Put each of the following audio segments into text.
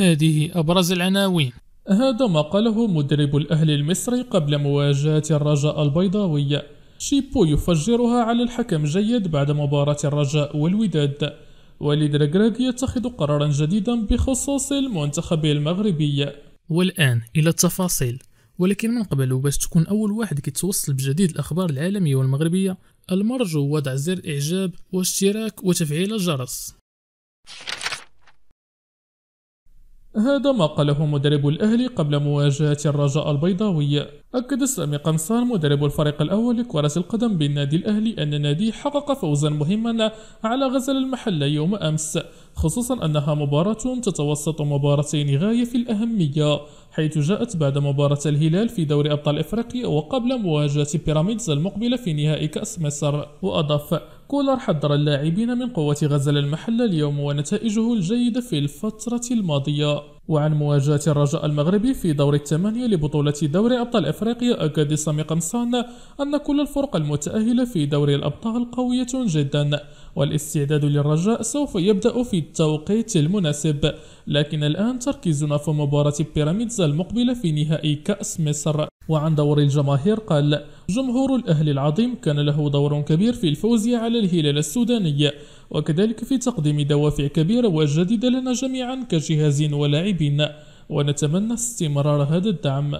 هذه أبرز العناوين هذا ما قاله مدرب الأهلي المصري قبل مواجهة الرجاء البيضاوي شيبو يفجرها على الحكم جيد بعد مباراة الرجاء والوداد وليد رجراج يتخذ قرارا جديدا بخصوص المنتخب المغربي والآن إلى التفاصيل ولكن من قبل باش تكون أول واحد كيتوصل بجديد الأخبار العالمية والمغربية المرجو وضع زر إعجاب واشتراك وتفعيل الجرس هذا ما قاله مدرب الأهلي قبل مواجهة الرجاء البيضاوي أكد سامي قنصان مدرب الفريق الأول لكرة القدم بالنادي الأهلي أن النادي حقق فوزا مهما على غزل المحلة يوم أمس خصوصا أنها مباراة تتوسط مباراتين غاية في الأهمية حيث جاءت بعد مباراة الهلال في دوري أبطال إفريقيا وقبل مواجهة بيراميدز المقبلة في نهائي كأس مصر وأضاف كولر حذر اللاعبين من قوة غزل المحل اليوم ونتائجه الجيدة في الفترة الماضية وعن مواجهة الرجاء المغربي في دور الثمانية لبطولة دوري أبطال إفريقيا سامي قمصان أن كل الفرق المتأهلة في دوري الأبطال قوية جدا والاستعداد للرجاء سوف يبدأ في التوقيت المناسب لكن الآن تركيزنا في مباراة بيراميدز المقبلة في نهائي كأس مصر وعن دور الجماهير قال جمهور الأهلي العظيم كان له دور كبير في الفوز على الهلال السوداني وكذلك في تقديم دوافع كبيرة وجديدة لنا جميعا كجهاز ولاعبين ونتمنى استمرار هذا الدعم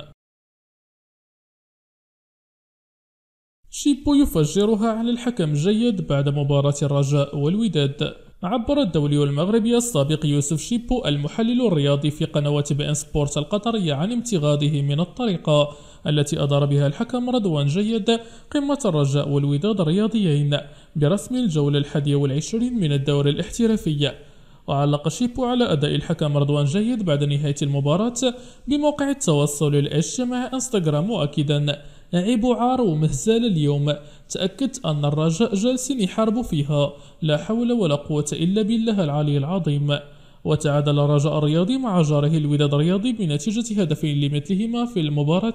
شيبو يفجرها على الحكم جيد بعد مباراة الرجاء والوداد عبر الدولي المغربي السابق يوسف شيبو المحلل الرياضي في قنوات بي ان سبورت القطرية عن امتغاضه من الطريقة التي أدار بها الحكم رضوان جيد قمة الرجاء والوداد الرياضيين برسم الجولة الحادية والعشرين من الدور الاحترافي وعلق شيبو على أداء الحكم رضوان جيد بعد نهاية المباراة بموقع التواصل الإجتماعي انستغرام مؤكدا نائب عار مهزال اليوم تأكدت أن الرجاء جالس يحارب فيها لا حول ولا قوة إلا بالله العلي العظيم وتعادل الرجاء الرياضي مع جاره الوداد الرياضي بنتيجة هدفين لمثلهما في المباراة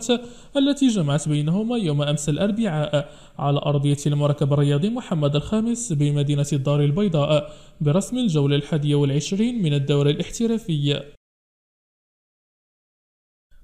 التي جمعت بينهما يوم أمس الأربعاء على أرضية المركب الرياضي محمد الخامس بمدينة الدار البيضاء برسم الجولة الحادية والعشرين من الدورة الاحترافية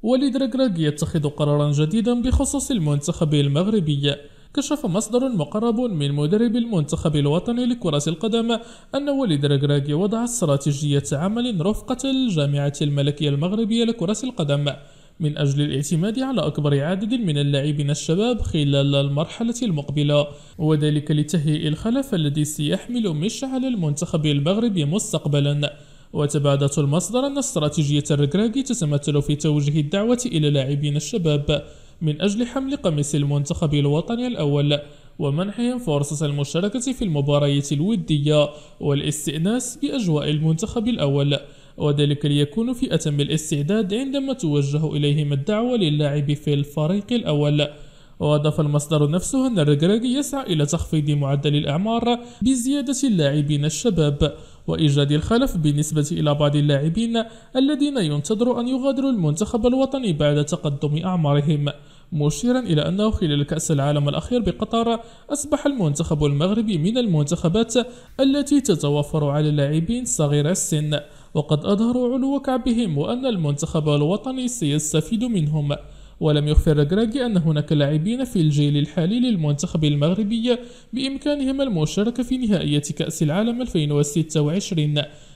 وليد ركراك يتخذ قرارا جديدا بخصوص المنتخب المغربي كشف مصدر مقرب من مدرب المنتخب الوطني لكرة القدم أن وليد ركراكي وضع استراتيجية عمل رفقة الجامعة الملكية المغربية لكرة القدم من أجل الاعتماد على أكبر عدد من اللاعبين الشباب خلال المرحلة المقبلة وذلك لتهيئ الخلف الذي سيحمل مشعل المنتخب المغربي مستقبلاً وتبادلت المصدر أن استراتيجية الركراكي تتمثل في توجيه الدعوة إلى لاعبين الشباب من أجل حمل قميص المنتخب الوطني الأول ومنحهم فرصة المشاركة في المباريات الودية والاستئناس بأجواء المنتخب الأول وذلك ليكون في أتم الاستعداد عندما توجه إليهم الدعوة للاعب في الفريق الأول وأضاف المصدر نفسه أن الركراكي يسعى إلى تخفيض معدل الأعمار بزيادة اللاعبين الشباب وإيجاد الخلف بالنسبة إلى بعض اللاعبين الذين ينتظر أن يغادروا المنتخب الوطني بعد تقدم أعمارهم مشيرا إلى أنه خلال كأس العالم الأخير بقطر أصبح المنتخب المغربي من المنتخبات التي تتوفر على اللاعبين صغير السن وقد أظهروا علو كعبهم وأن المنتخب الوطني سيستفيد منهم ولم يخفر جراجي أن هناك لاعبين في الجيل الحالي للمنتخب المغربي بإمكانهم المشاركة في نهائية كأس العالم 2026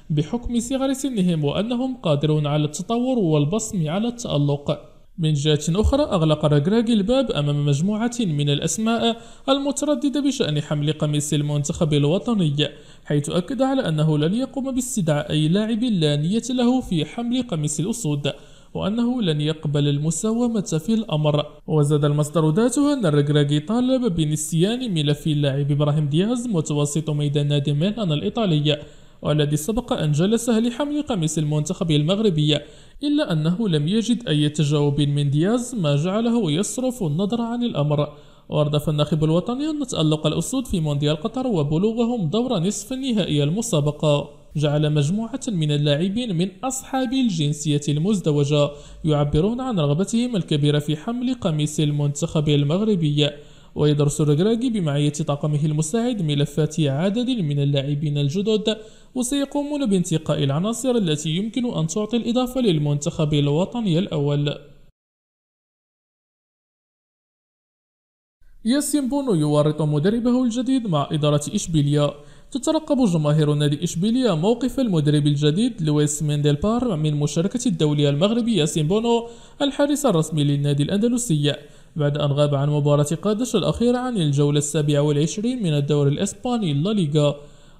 بحكم صغر سنهم وأنهم قادرون على التطور والبصم على التألق من جهة أخرى أغلق رجراجي الباب أمام مجموعة من الأسماء المترددة بشأن حمل قميص المنتخب الوطني حيث أكد على أنه لن يقوم باستدعاء أي لاعب لا نية له في حمل قميص الأسود وأنه لن يقبل المساومة في الأمر وزاد المصدر ذاته أن الرجراجي طالب بنسيان ملف اللاعب إبراهيم دياز متوسط ميدان نادي ميلان الإيطالي والذي سبق أن جلس لحمل قميص المنتخب المغربي إلا أنه لم يجد أي تجاوب من دياز ما جعله يصرف النظر عن الأمر واردف الناخب الوطني أن تألق الأسود في مونديال قطر وبلوغهم دور نصف النهائي المسابقة جعل مجموعة من اللاعبين من أصحاب الجنسية المزدوجة يعبرون عن رغبتهم الكبيرة في حمل قميص المنتخب المغربي ويدرس الركراكي بمعية طاقمه المساعد ملفات عدد من اللاعبين الجدد وسيقومون بانتقاء العناصر التي يمكن أن تعطي الإضافة للمنتخب الوطني الأول ياسين بونو يورط مدربه الجديد مع إدارة إشبيلية تترقب جماهير نادي إشبيلية موقف المدرب الجديد لويس مينديلبار من مشاركة الدولية المغربي ياسين بونو الحارس الرسمي للنادي الأندلسي بعد أن غاب عن مباراة قادش الأخيرة عن الجولة السابعة والعشرين من الدوري الإسباني لا ليغا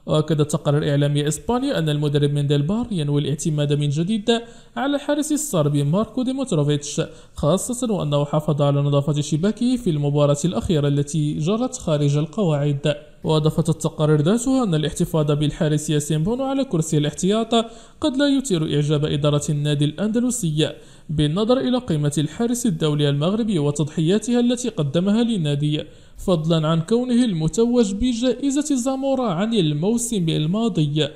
وهكذا تقرر إعلامي إسبانيا أن المدرب مندلبار ينوي الاعتماد من جديد على الحارس الصربي ماركو ديموتروفيتش خاصة وأنه حافظ على نظافة شباكه في المباراة الأخيرة التي جرت خارج القواعد وأضافت التقارير ذاتها أن الاحتفاظ بالحارس ياسين بونو على كرسي الاحتياط قد لا يثير إعجاب إدارة النادي الأندلسية بالنظر إلى قيمة الحارس الدولي المغربي وتضحياتها التي قدمها للنادي فضلا عن كونه المتوج بجائزة زامورا عن الموسم الماضي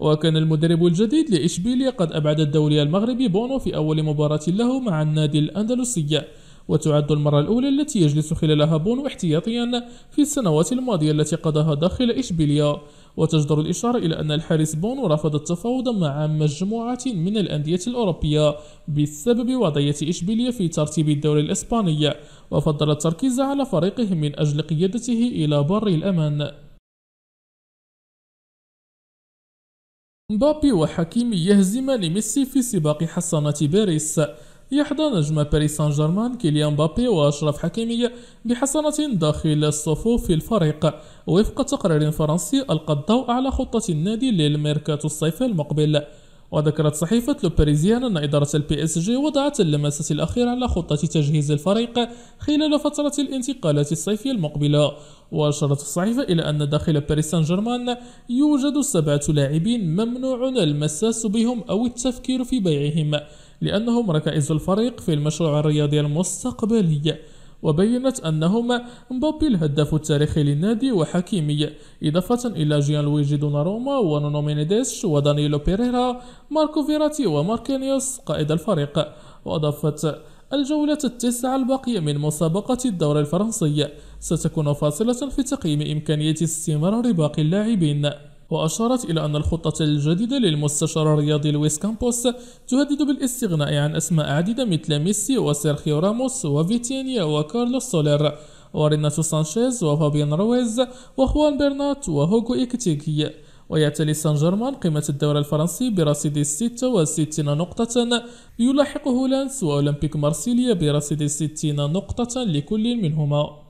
وكان المدرب الجديد لإشبيليا قد أبعد الدولي المغربي بونو في أول مباراة له مع النادي الأندلسي وتعد المرة الأولى التي يجلس خلالها بونو احتياطيا في السنوات الماضية التي قضاها داخل إشبيليا وتجدر الإشارة إلى أن الحارس بونو رفض التفاوض مع مجموعة من الأندية الأوروبية بسبب وضعية إشبيلية في ترتيب الدوري الإسباني وفضل التركيز على فريقه من أجل قيادته إلى بر الأمان مبابي وحكيمي يهزمان ميسي في سباق حصانة باريس يحظى نجم باريس سان جيرمان كيليان مبابي واشرف حكيمي بحسنة داخل الصفوف في الفريق وفق تقرير فرنسي ألقى الضوء على خطة النادي للميركاتو الصيفي المقبل وذكرت صحيفة لو باريزيان أن إدارة البي اس جي وضعت اللمسات الأخيرة على خطة تجهيز الفريق خلال فترة الانتقالات الصيفية المقبلة وأشارت الصحيفة إلى أن داخل باريس سان جيرمان يوجد سبعة لاعبين ممنوع المساس بهم أو التفكير في بيعهم لأنهم ركائز الفريق في المشروع الرياضي المستقبلي وبينت أنهما مبابي الهداف التاريخي للنادي وحكيمي إضافة إلى جيان لويجي دوناروما ونونو مينيديش ودانيلو بيريرا ماركو فيراتي وماركينيوس قائد الفريق وأضافت الجولة التسعة الباقية من مسابقة الدوري الفرنسي ستكون فاصلة في تقييم إمكانية استمرار باقي اللاعبين وأشارت إلى أن الخطة الجديدة للمستشار الرياضي لويس كامبوس تهدد بالاستغناء عن أسماء عديدة مثل ميسي وسيرخيو راموس وفيتينيا وكارلوس سولير وريناتو سانشيز وفابيان رويز وخوان برنات وهوغو إكتيكي ويعتلي سان جيرمان قيمة الدوري الفرنسي برصيد 66 نقطة يلاحقه لانس وأولمبيك مارسيليا برصيد 60 نقطة لكل منهما